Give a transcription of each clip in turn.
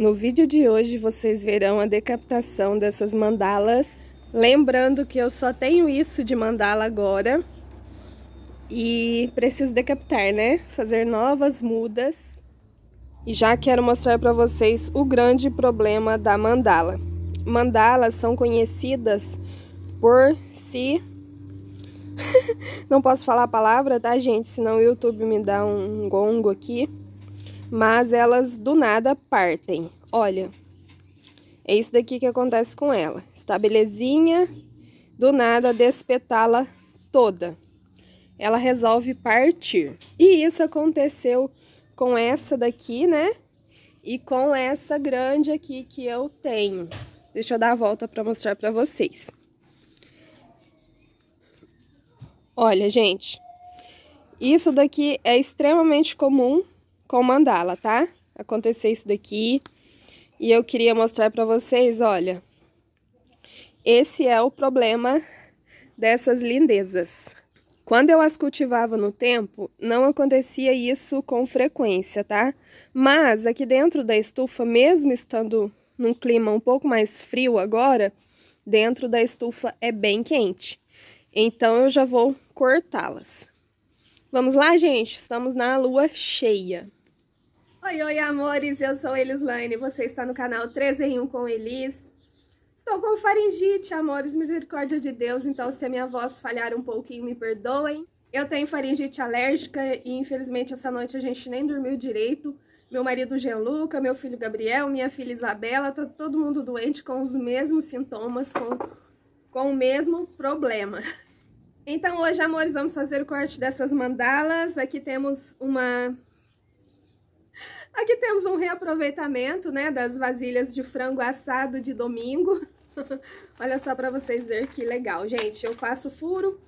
No vídeo de hoje vocês verão a decapitação dessas mandalas. Lembrando que eu só tenho isso de mandala agora. E preciso decapitar, né? Fazer novas mudas. E já quero mostrar para vocês o grande problema da mandala. Mandalas são conhecidas por si... Não posso falar a palavra, tá, gente? Senão o YouTube me dá um gongo aqui mas elas do nada partem. Olha, é isso daqui que acontece com ela. Está belezinha, do nada despetala toda. Ela resolve partir. E isso aconteceu com essa daqui, né? E com essa grande aqui que eu tenho. Deixa eu dar a volta para mostrar para vocês. Olha, gente, isso daqui é extremamente comum com mandala, tá? Aconteceu isso daqui. E eu queria mostrar pra vocês, olha. Esse é o problema dessas lindezas. Quando eu as cultivava no tempo, não acontecia isso com frequência, tá? Mas aqui dentro da estufa, mesmo estando num clima um pouco mais frio agora, dentro da estufa é bem quente. Então eu já vou cortá-las. Vamos lá, gente? Estamos na lua cheia. Oi, oi, amores! Eu sou Elislane, você está no canal 3 em 1 com Elis. Estou com faringite, amores, misericórdia de Deus, então se a minha voz falhar um pouquinho, me perdoem. Eu tenho faringite alérgica e infelizmente essa noite a gente nem dormiu direito. Meu marido Gianluca, meu filho Gabriel, minha filha Isabela, tá todo mundo doente com os mesmos sintomas, com, com o mesmo problema. Então hoje, amores, vamos fazer o corte dessas mandalas. Aqui temos uma Aqui temos um reaproveitamento, né, das vasilhas de frango assado de domingo. Olha só para vocês verem que legal, gente. Eu faço furo,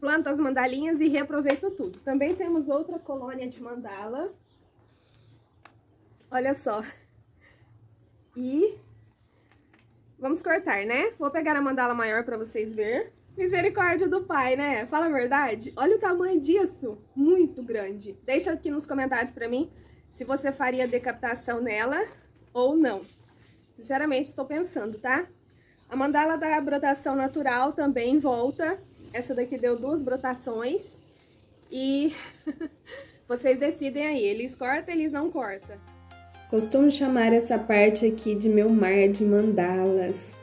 planto as mandalinhas e reaproveito tudo. Também temos outra colônia de mandala. Olha só. E vamos cortar, né? Vou pegar a mandala maior para vocês verem. Misericórdia do Pai, né? Fala a verdade. Olha o tamanho disso. Muito grande. Deixa aqui nos comentários para mim se você faria decapitação nela ou não. Sinceramente, estou pensando, tá? A mandala da brotação natural também volta. Essa daqui deu duas brotações. E vocês decidem aí, eles cortam, eles não cortam. Costumo chamar essa parte aqui de meu mar de mandalas.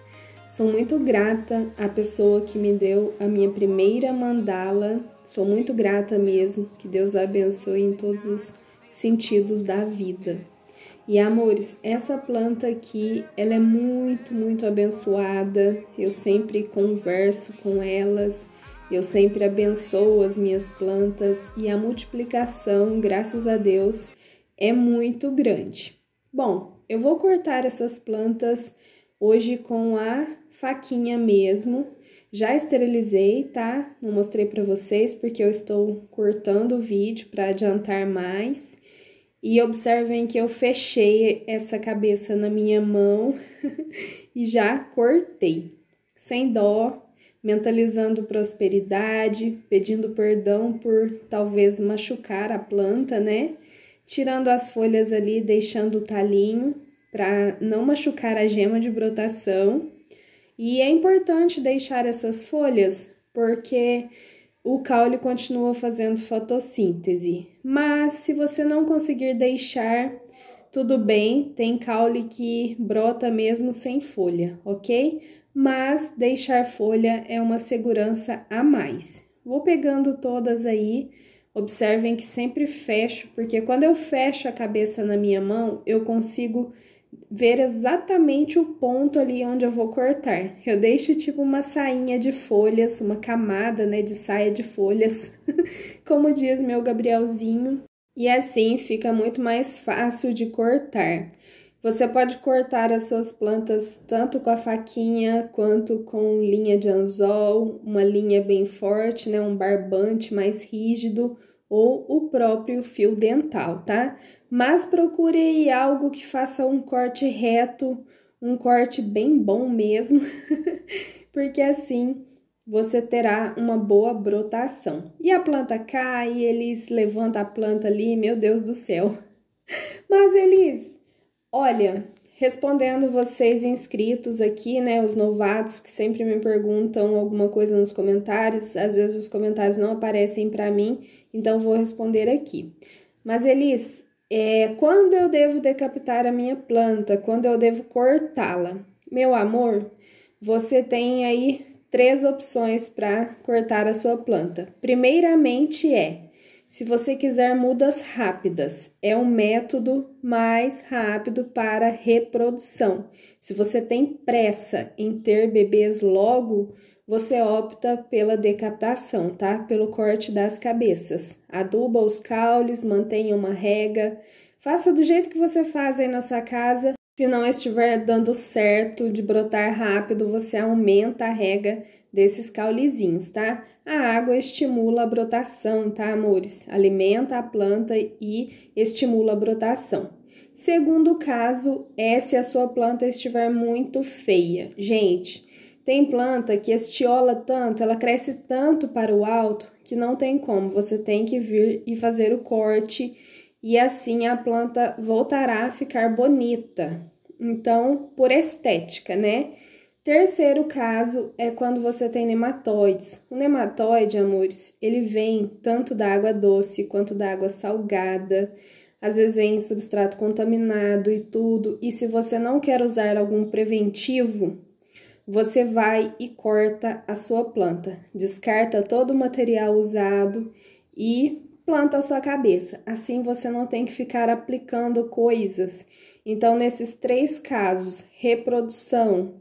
Sou muito grata à pessoa que me deu a minha primeira mandala. Sou muito grata mesmo. Que Deus a abençoe em todos os sentidos da vida. E amores, essa planta aqui, ela é muito, muito abençoada. Eu sempre converso com elas, eu sempre abençoo as minhas plantas e a multiplicação, graças a Deus, é muito grande. Bom, eu vou cortar essas plantas hoje com a faquinha mesmo, já esterilizei, tá? Não mostrei para vocês porque eu estou cortando o vídeo para adiantar mais. E observem que eu fechei essa cabeça na minha mão e já cortei, sem dó, mentalizando prosperidade, pedindo perdão por talvez machucar a planta, né? Tirando as folhas ali, deixando o talinho para não machucar a gema de brotação e é importante deixar essas folhas porque o caule continua fazendo fotossíntese. Mas se você não conseguir deixar, tudo bem, tem caule que brota mesmo sem folha, ok? Mas deixar folha é uma segurança a mais. Vou pegando todas aí. Observem que sempre fecho, porque quando eu fecho a cabeça na minha mão, eu consigo ver exatamente o ponto ali onde eu vou cortar. Eu deixo tipo uma sainha de folhas, uma camada, né, de saia de folhas, como diz meu Gabrielzinho, e assim fica muito mais fácil de cortar. Você pode cortar as suas plantas tanto com a faquinha quanto com linha de anzol, uma linha bem forte, né, um barbante mais rígido ou o próprio fio dental, tá? Mas procure aí algo que faça um corte reto, um corte bem bom mesmo, porque assim você terá uma boa brotação. E a planta cai, eles levantam a planta ali, meu Deus do céu. Mas eles, olha, respondendo vocês inscritos aqui, né, os novatos que sempre me perguntam alguma coisa nos comentários, às vezes os comentários não aparecem para mim, então vou responder aqui. Mas Elis, é, quando eu devo decapitar a minha planta? Quando eu devo cortá-la? Meu amor, você tem aí três opções para cortar a sua planta. Primeiramente é se você quiser mudas rápidas, é o um método mais rápido para reprodução. Se você tem pressa em ter bebês logo, você opta pela decapitação, tá? Pelo corte das cabeças. Aduba os caules, mantenha uma rega. Faça do jeito que você faz aí na sua casa. Se não estiver dando certo de brotar rápido, você aumenta a rega desses caulezinhos, tá? A água estimula a brotação, tá, amores? Alimenta a planta e estimula a brotação. Segundo caso é se a sua planta estiver muito feia. Gente, tem planta que estiola tanto, ela cresce tanto para o alto que não tem como. Você tem que vir e fazer o corte e assim a planta voltará a ficar bonita. Então, por estética, né? Terceiro caso é quando você tem nematóides. O nematóide, amores, ele vem tanto da água doce quanto da água salgada. Às vezes vem substrato contaminado e tudo. E se você não quer usar algum preventivo, você vai e corta a sua planta. Descarta todo o material usado e planta a sua cabeça. Assim você não tem que ficar aplicando coisas. Então, nesses três casos, reprodução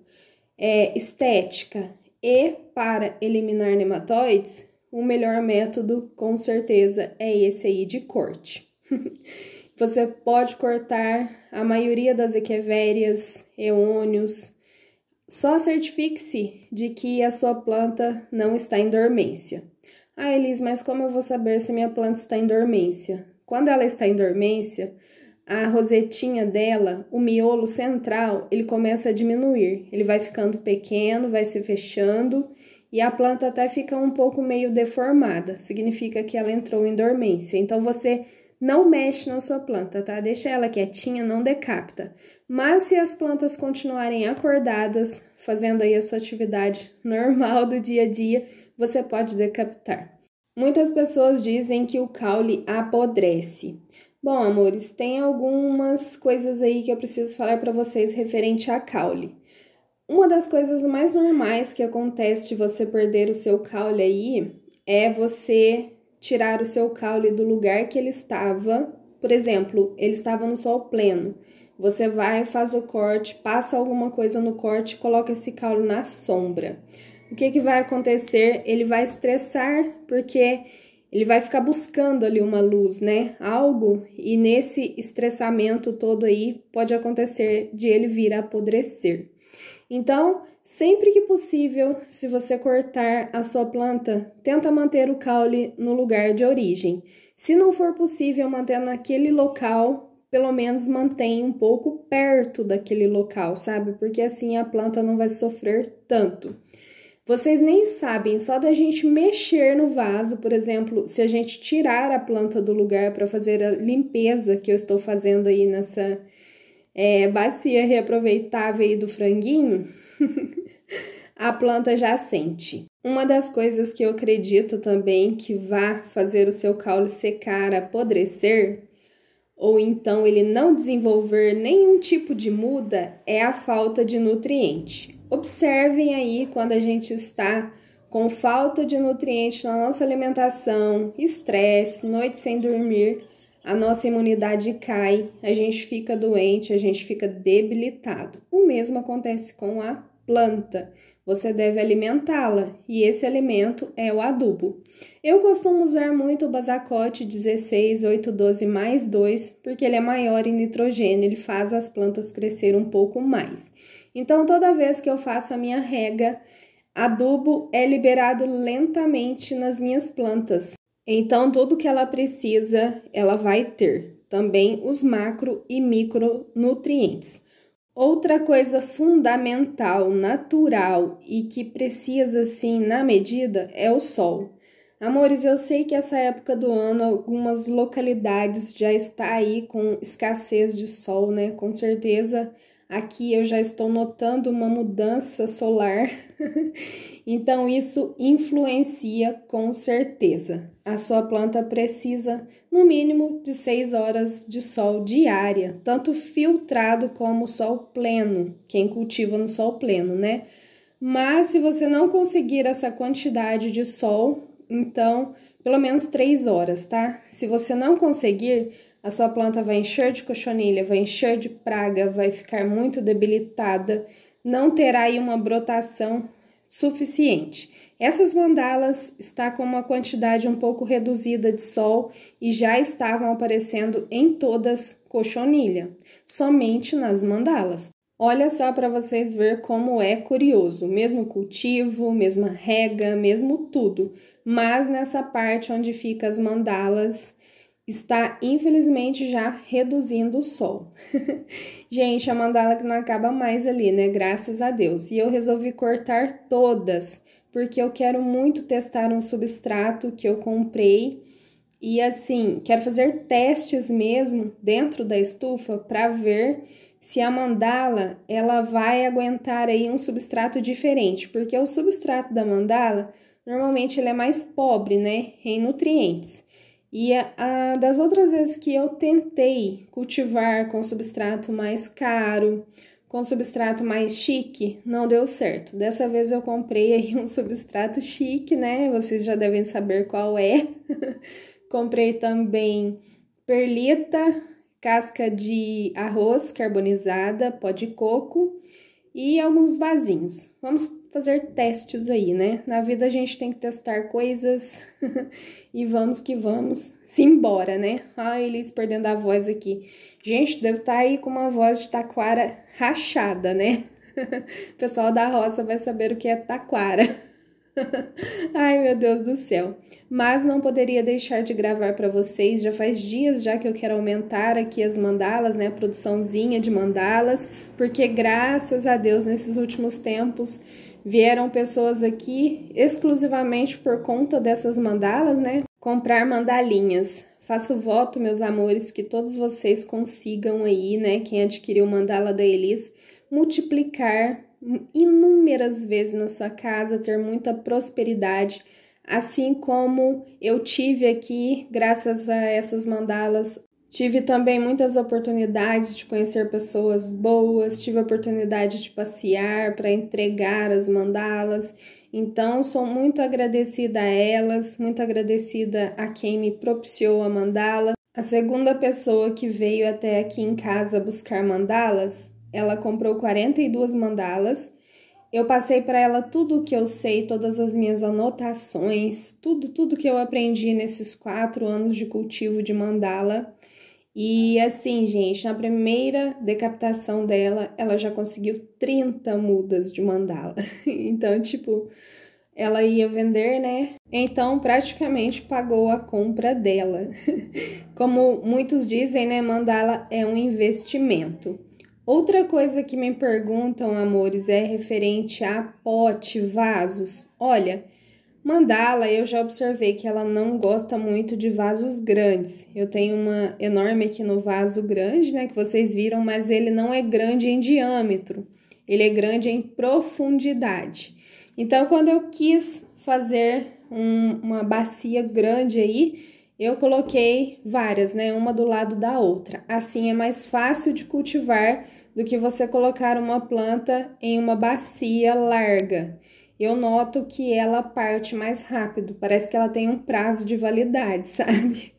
é, estética e para eliminar nematóides, o melhor método, com certeza, é esse aí de corte. você pode cortar a maioria das equevérias, eônios. Só certifique-se de que a sua planta não está em dormência. Ah, Elis, mas como eu vou saber se minha planta está em dormência? Quando ela está em dormência, a rosetinha dela, o miolo central, ele começa a diminuir. Ele vai ficando pequeno, vai se fechando e a planta até fica um pouco meio deformada. Significa que ela entrou em dormência. Então você não mexe na sua planta, tá? Deixa ela quietinha, não decapita. Mas se as plantas continuarem acordadas, fazendo aí a sua atividade normal do dia a dia, você pode decapitar. Muitas pessoas dizem que o caule apodrece. Bom, amores, tem algumas coisas aí que eu preciso falar para vocês referente a caule. Uma das coisas mais normais que acontece de você perder o seu caule aí é você tirar o seu caule do lugar que ele estava. Por exemplo, ele estava no sol pleno. Você vai, faz o corte, passa alguma coisa no corte, coloca esse caule na sombra o que, que vai acontecer? Ele vai estressar, porque ele vai ficar buscando ali uma luz, né? Algo, e nesse estressamento todo aí, pode acontecer de ele vir a apodrecer. Então, sempre que possível, se você cortar a sua planta, tenta manter o caule no lugar de origem. Se não for possível manter naquele local, pelo menos mantém um pouco perto daquele local, sabe? Porque assim a planta não vai sofrer tanto. Vocês nem sabem, só da gente mexer no vaso, por exemplo, se a gente tirar a planta do lugar para fazer a limpeza que eu estou fazendo aí nessa é, bacia reaproveitável aí do franguinho, a planta já sente. Uma das coisas que eu acredito também que vá fazer o seu caule secar, apodrecer, ou então ele não desenvolver nenhum tipo de muda, é a falta de nutriente observem aí quando a gente está com falta de nutrientes na nossa alimentação, estresse, noite sem dormir, a nossa imunidade cai, a gente fica doente, a gente fica debilitado. O mesmo acontece com a planta. Você deve alimentá-la e esse alimento é o adubo. Eu costumo usar muito o basacote 16, 8, 12 mais 2, porque ele é maior em nitrogênio, ele faz as plantas crescer um pouco mais. Então, toda vez que eu faço a minha rega, adubo é liberado lentamente nas minhas plantas. Então, tudo que ela precisa, ela vai ter. Também os macro e micronutrientes. Outra coisa fundamental, natural e que precisa sim na medida é o sol. Amores, eu sei que essa época do ano algumas localidades já está aí com escassez de sol, né? Com certeza Aqui eu já estou notando uma mudança solar, então isso influencia com certeza. A sua planta precisa, no mínimo, de 6 horas de sol diária, tanto filtrado como sol pleno, quem cultiva no sol pleno, né? Mas se você não conseguir essa quantidade de sol, então pelo menos 3 horas, tá? Se você não conseguir, a sua planta vai encher de cochonilha, vai encher de praga, vai ficar muito debilitada, não terá aí uma brotação suficiente. Essas mandalas está com uma quantidade um pouco reduzida de sol e já estavam aparecendo em todas cochonilha, somente nas mandalas. Olha só para vocês ver como é curioso, mesmo cultivo, mesma rega, mesmo tudo, mas nessa parte onde fica as mandalas está infelizmente já reduzindo o sol. Gente, a mandala que não acaba mais ali, né? Graças a Deus. E eu resolvi cortar todas, porque eu quero muito testar um substrato que eu comprei. E assim, quero fazer testes mesmo dentro da estufa para ver se a mandala ela vai aguentar aí um substrato diferente, porque o substrato da mandala normalmente ele é mais pobre, né, em nutrientes. E a, a, das outras vezes que eu tentei cultivar com substrato mais caro, com substrato mais chique, não deu certo. Dessa vez eu comprei aí um substrato chique, né? Vocês já devem saber qual é. comprei também perlita, casca de arroz carbonizada, pó de coco e alguns vasinhos. Vamos fazer testes aí, né? Na vida a gente tem que testar coisas e vamos que vamos, simbora, né? Ai, Elis perdendo a voz aqui. Gente, deve estar tá aí com uma voz de taquara rachada, né? o pessoal da roça vai saber o que é taquara. Ai, meu Deus do céu. Mas não poderia deixar de gravar para vocês. Já faz dias já que eu quero aumentar aqui as mandalas, né, a produçãozinha de mandalas, porque graças a Deus nesses últimos tempos vieram pessoas aqui exclusivamente por conta dessas mandalas, né? Comprar mandalinhas. Faço voto, meus amores, que todos vocês consigam aí, né, quem adquiriu mandala da Elis, multiplicar inúmeras vezes na sua casa, ter muita prosperidade, assim como eu tive aqui, graças a essas mandalas. Tive também muitas oportunidades de conhecer pessoas boas, tive a oportunidade de passear para entregar as mandalas. Então, sou muito agradecida a elas, muito agradecida a quem me propiciou a mandala. A segunda pessoa que veio até aqui em casa buscar mandalas ela comprou 42 mandalas. Eu passei para ela tudo o que eu sei, todas as minhas anotações, tudo, tudo que eu aprendi nesses quatro anos de cultivo de mandala. E assim, gente, na primeira decapitação dela, ela já conseguiu 30 mudas de mandala. Então, tipo, ela ia vender, né? Então, praticamente pagou a compra dela. Como muitos dizem, né? Mandala é um investimento. Outra coisa que me perguntam, amores, é referente a pote, vasos. Olha, mandala, eu já observei que ela não gosta muito de vasos grandes. Eu tenho uma enorme aqui no vaso grande, né, que vocês viram, mas ele não é grande em diâmetro. Ele é grande em profundidade. Então, quando eu quis fazer um, uma bacia grande aí, eu coloquei várias, né? Uma do lado da outra. Assim é mais fácil de cultivar do que você colocar uma planta em uma bacia larga. Eu noto que ela parte mais rápido, parece que ela tem um prazo de validade, sabe?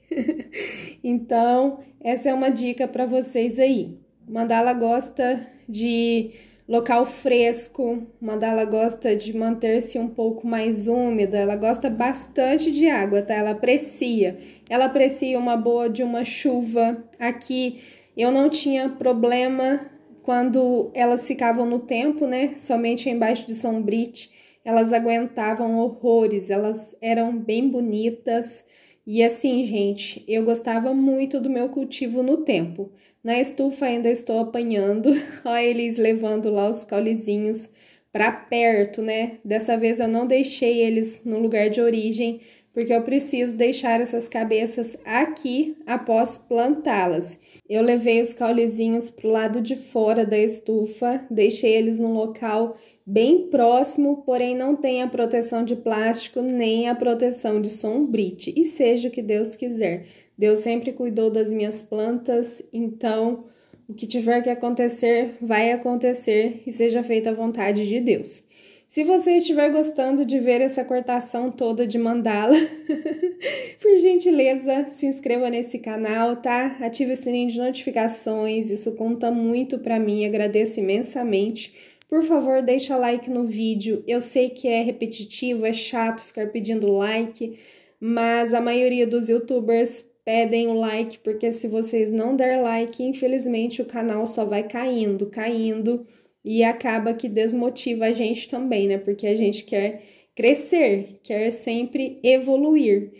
então, essa é uma dica para vocês aí. Mandala gosta de local fresco. Mandala gosta de manter-se um pouco mais úmida, ela gosta bastante de água, tá? Ela aprecia. Ela aprecia uma boa de uma chuva. Aqui eu não tinha problema quando elas ficavam no tempo, né? Somente embaixo de sombrite. Elas aguentavam horrores, elas eram bem bonitas. E assim, gente, eu gostava muito do meu cultivo no tempo. Na estufa ainda estou apanhando, ó eles levando lá os caulezinhos para perto, né? Dessa vez eu não deixei eles no lugar de origem, porque eu preciso deixar essas cabeças aqui após plantá-las. Eu levei os caulezinhos para o lado de fora da estufa, deixei eles num local bem próximo, porém não tem a proteção de plástico nem a proteção de sombrite. E seja o que Deus quiser. Deus sempre cuidou das minhas plantas, então o que tiver que acontecer, vai acontecer e seja feita a vontade de Deus. Se você estiver gostando de ver essa cortação toda de mandala, por gentileza, se inscreva nesse canal, tá? Ative o sininho de notificações, isso conta muito para mim, agradeço imensamente por favor, deixa like no vídeo. Eu sei que é repetitivo, é chato ficar pedindo like, mas a maioria dos youtubers pedem o like, porque se vocês não der like, infelizmente o canal só vai caindo, caindo, e acaba que desmotiva a gente também, né? Porque a gente quer crescer, quer sempre evoluir.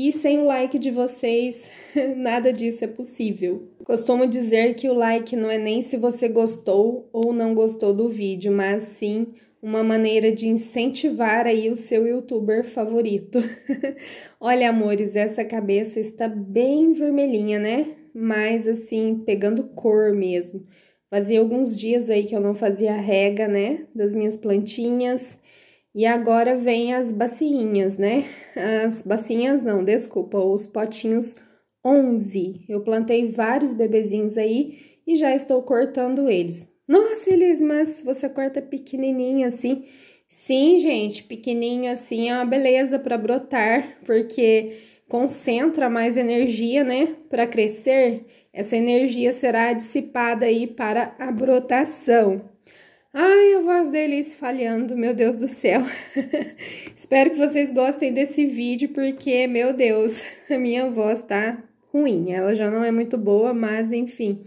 E sem o like de vocês, nada disso é possível. Costumo dizer que o like não é nem se você gostou ou não gostou do vídeo, mas sim uma maneira de incentivar aí o seu youtuber favorito. Olha, amores, essa cabeça está bem vermelhinha, né? Mas assim, pegando cor mesmo. Fazia alguns dias aí que eu não fazia rega, né, das minhas plantinhas. E agora vem as bacinhas, né? As bacinhas não, desculpa, os potinhos 11. Eu plantei vários bebezinhos aí e já estou cortando eles. Nossa, Elis, mas você corta pequenininho assim? Sim, gente, pequenininho assim é uma beleza para brotar, porque concentra mais energia, né, para crescer. Essa energia será dissipada aí para a brotação. Ai, a voz dele é esfalhando, meu Deus do céu. Espero que vocês gostem desse vídeo, porque, meu Deus, a minha voz tá ruim. Ela já não é muito boa, mas enfim.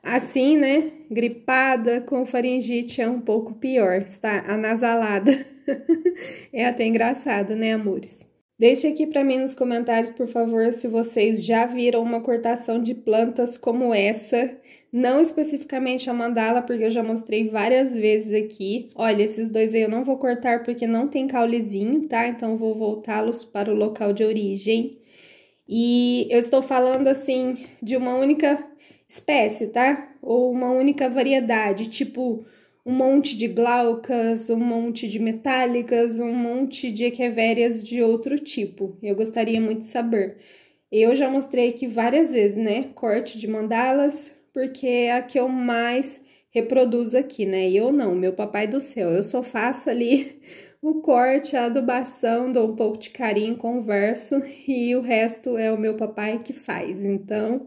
Assim, né? Gripada com faringite é um pouco pior, está anasalada. é até engraçado, né, amores? Deixe aqui para mim nos comentários, por favor, se vocês já viram uma cortação de plantas como essa não especificamente a mandala, porque eu já mostrei várias vezes aqui. Olha, esses dois aí eu não vou cortar porque não tem caulezinho, tá? Então, vou voltá-los para o local de origem. E eu estou falando, assim, de uma única espécie, tá? Ou uma única variedade, tipo um monte de glaucas, um monte de metálicas, um monte de equevérias de outro tipo. Eu gostaria muito de saber. Eu já mostrei aqui várias vezes, né? Corte de mandalas, porque é a que eu mais reproduzo aqui, né? E eu não, meu papai do céu, eu só faço ali o corte, a adubação, dou um pouco de carinho, converso e o resto é o meu papai que faz. Então,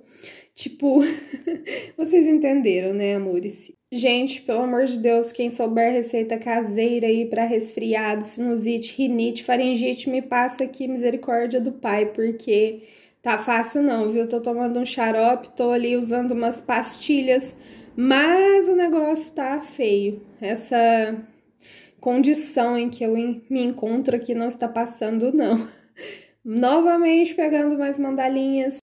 tipo, vocês entenderam, né, amores? Gente, pelo amor de Deus, quem souber receita caseira aí para resfriado, sinusite, rinite, faringite, me passa aqui misericórdia do pai, porque Tá fácil não, viu? Tô tomando um xarope, tô ali usando umas pastilhas, mas o negócio tá feio. Essa condição em que eu me encontro aqui não está passando não. Novamente pegando mais mandalinhas.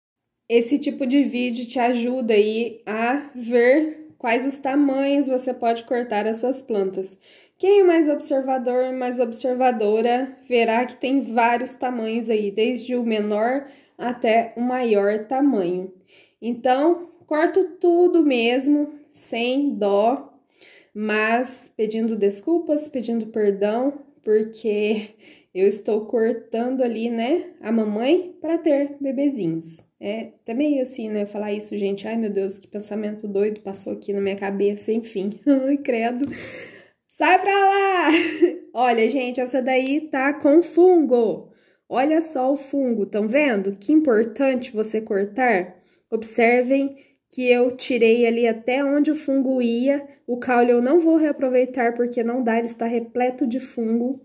Esse tipo de vídeo te ajuda aí a ver quais os tamanhos você pode cortar as suas plantas. Quem é mais observador, mais observadora, verá que tem vários tamanhos aí, desde o menor até o maior tamanho. Então, corto tudo mesmo, sem dó, mas pedindo desculpas, pedindo perdão, porque eu estou cortando ali, né, a mamãe para ter bebezinhos. É também assim, né, falar isso, gente. Ai, meu Deus, que pensamento doido passou aqui na minha cabeça, enfim. Ai, credo. Sai pra lá! Olha, gente, essa daí tá com fungo. Olha só o fungo, estão vendo? Que importante você cortar. Observem que eu tirei ali até onde o fungo ia. O caule eu não vou reaproveitar porque não dá, ele está repleto de fungo.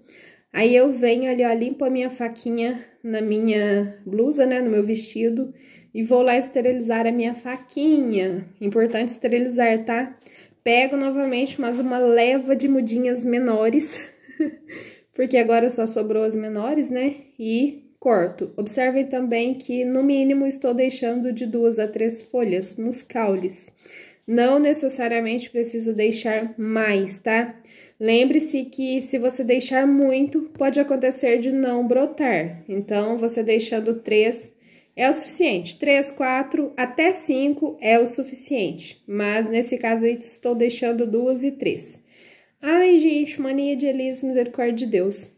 Aí eu venho ali, ó, limpo a minha faquinha na minha blusa, né, no meu vestido, e vou lá esterilizar a minha faquinha. Importante esterilizar, tá? Pego novamente mais uma leva de mudinhas menores porque agora só sobrou as menores, né? E corto. Observem também que, no mínimo, estou deixando de duas a três folhas nos caules. Não necessariamente precisa deixar mais, tá? Lembre-se que se você deixar muito, pode acontecer de não brotar. Então, você deixando três é o suficiente. Três, quatro, até cinco é o suficiente. Mas, nesse caso, aí, estou deixando duas e três. Ai, gente, mania de Elisa, misericórdia de Deus.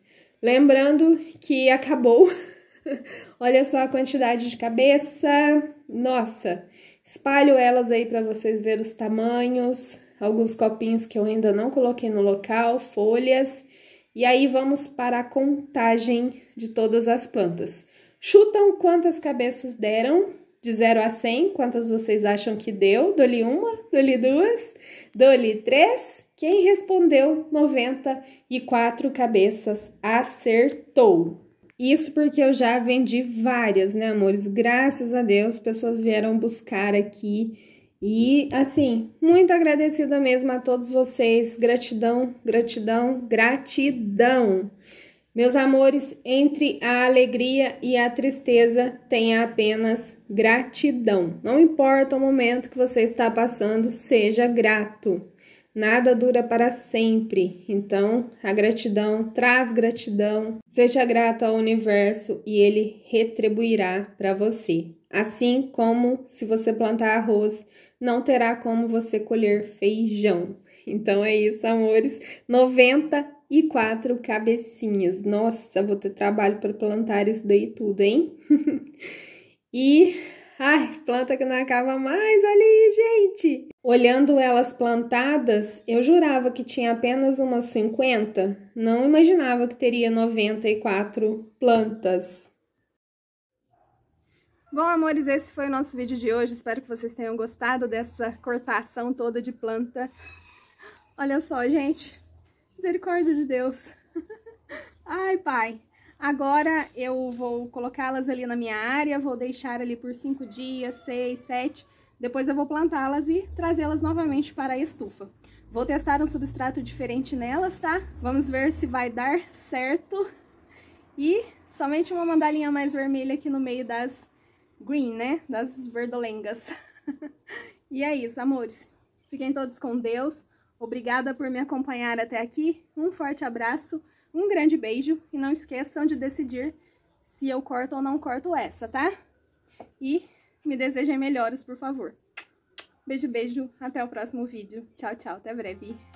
Lembrando que acabou. Olha só a quantidade de cabeça. Nossa, espalho elas aí para vocês verem os tamanhos, alguns copinhos que eu ainda não coloquei no local, folhas. E aí vamos para a contagem de todas as plantas. Chutam quantas cabeças deram, de 0 a 100, quantas vocês acham que deu? Dou-lhe uma, dou-lhe duas, dou-lhe três quem respondeu 94 cabeças acertou. Isso porque eu já vendi várias, né, amores? Graças a Deus, pessoas vieram buscar aqui. E assim, muito agradecida mesmo a todos vocês. Gratidão, gratidão, gratidão. Meus amores, entre a alegria e a tristeza, tenha apenas gratidão. Não importa o momento que você está passando, seja grato. Nada dura para sempre, então a gratidão traz gratidão. Seja grato ao universo e ele retribuirá para você. Assim como se você plantar arroz, não terá como você colher feijão. Então é isso, amores. 94 cabecinhas. Nossa, vou ter trabalho para plantar isso daí tudo, hein? e Ai, planta que não acaba mais ali, gente! Olhando elas plantadas, eu jurava que tinha apenas umas 50, não imaginava que teria 94 plantas. Bom, amores, esse foi o nosso vídeo de hoje. Espero que vocês tenham gostado dessa cortação toda de planta. Olha só, gente. Misericórdia de Deus. Ai, pai. Agora eu vou colocá-las ali na minha área, vou deixar ali por 5 dias, 6, 7. Depois eu vou plantá-las e trazê-las novamente para a estufa. Vou testar um substrato diferente nelas, tá? Vamos ver se vai dar certo. E somente uma mandalinha mais vermelha aqui no meio das green, né? Das verdolengas. e é isso, amores. Fiquem todos com Deus. Obrigada por me acompanhar até aqui. Um forte abraço. Um grande beijo e não esqueçam de decidir se eu corto ou não corto essa, tá? E me desejem melhores, por favor. Beijo, beijo. Até o próximo vídeo. Tchau, tchau. Até breve.